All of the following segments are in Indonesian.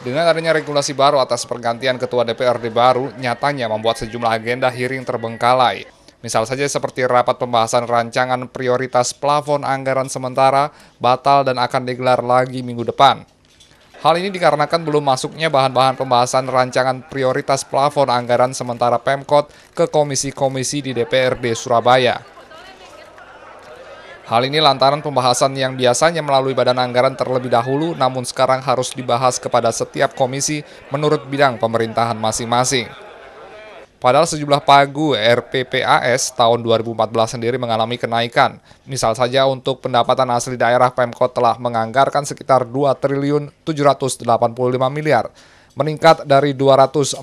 Dengan adanya regulasi baru atas pergantian Ketua DPRD baru, nyatanya membuat sejumlah agenda hiring terbengkalai. Misal saja seperti rapat pembahasan rancangan prioritas plafon anggaran sementara batal dan akan digelar lagi minggu depan. Hal ini dikarenakan belum masuknya bahan-bahan pembahasan rancangan prioritas plafon anggaran sementara Pemkot ke komisi-komisi di DPRD Surabaya. Hal ini lantaran pembahasan yang biasanya melalui badan anggaran terlebih dahulu namun sekarang harus dibahas kepada setiap komisi menurut bidang pemerintahan masing-masing. Padahal sejumlah pagu RPPAS tahun 2014 sendiri mengalami kenaikan. Misal saja untuk pendapatan asli daerah Pemkot telah menganggarkan sekitar 2 triliun 785 miliar, meningkat dari 214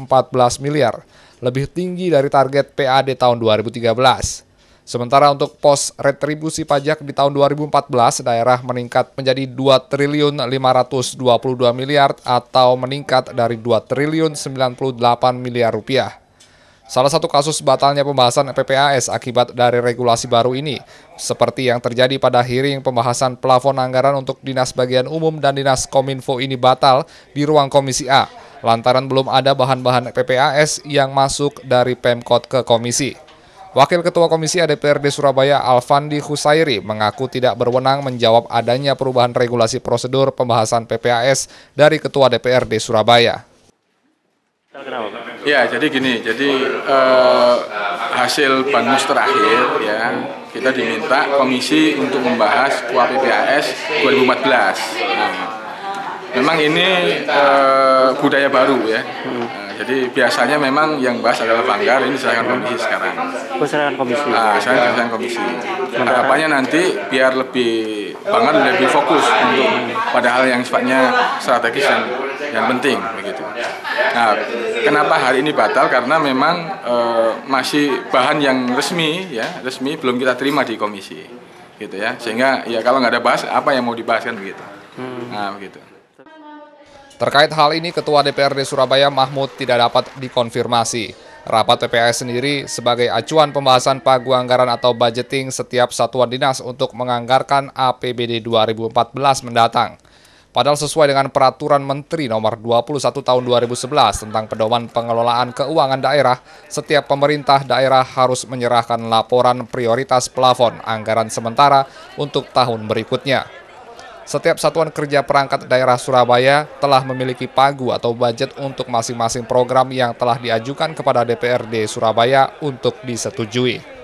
miliar, lebih tinggi dari target PAD tahun 2013. Sementara untuk pos retribusi pajak di tahun 2014, daerah meningkat menjadi 2 triliun 522 miliar atau meningkat dari 2 triliun 98 miliar rupiah. Salah satu kasus batalnya pembahasan PPAS akibat dari regulasi baru ini, seperti yang terjadi pada hearing pembahasan plafon anggaran untuk Dinas Bagian Umum dan Dinas Kominfo ini batal di ruang Komisi A, lantaran belum ada bahan-bahan PPAS yang masuk dari Pemkot ke Komisi. Wakil Ketua Komisi ADPRD Surabaya Alfandi Husairi mengaku tidak berwenang menjawab adanya perubahan regulasi prosedur pembahasan PPAS dari Ketua DPRD Surabaya. Ya, jadi gini, jadi eh, hasil bangus terakhir ya kita diminta komisi untuk membahas KUA PPAS 2014. Nah, memang ini eh, budaya baru ya. Hmm nah, jadi biasanya memang yang bahas adalah Banggar ini diserahkan komisi sekarang. Diserahkan komisi. Ah, saya diserahkan komisi. Harapannya nanti biar lebih Banggar lebih fokus untuk pada hal yang sifatnya strategis dan yang penting begitu. Nah, kenapa hari ini batal? Karena memang e, masih bahan yang resmi ya, resmi belum kita terima di komisi, gitu ya. Sehingga ya kalau nggak ada bahas, apa yang mau dibahaskan begitu. Hmm. Nah, begitu. Terkait hal ini, Ketua DPRD Surabaya Mahmud tidak dapat dikonfirmasi. Rapat PPS sendiri sebagai acuan pembahasan pagu anggaran atau budgeting setiap satuan dinas untuk menganggarkan APBD 2014 mendatang. Padahal sesuai dengan peraturan Menteri nomor 21 tahun 2011 tentang pedoman pengelolaan keuangan daerah, setiap pemerintah daerah harus menyerahkan laporan prioritas plafon anggaran sementara untuk tahun berikutnya. Setiap satuan kerja perangkat daerah Surabaya telah memiliki pagu atau budget untuk masing-masing program yang telah diajukan kepada DPRD Surabaya untuk disetujui.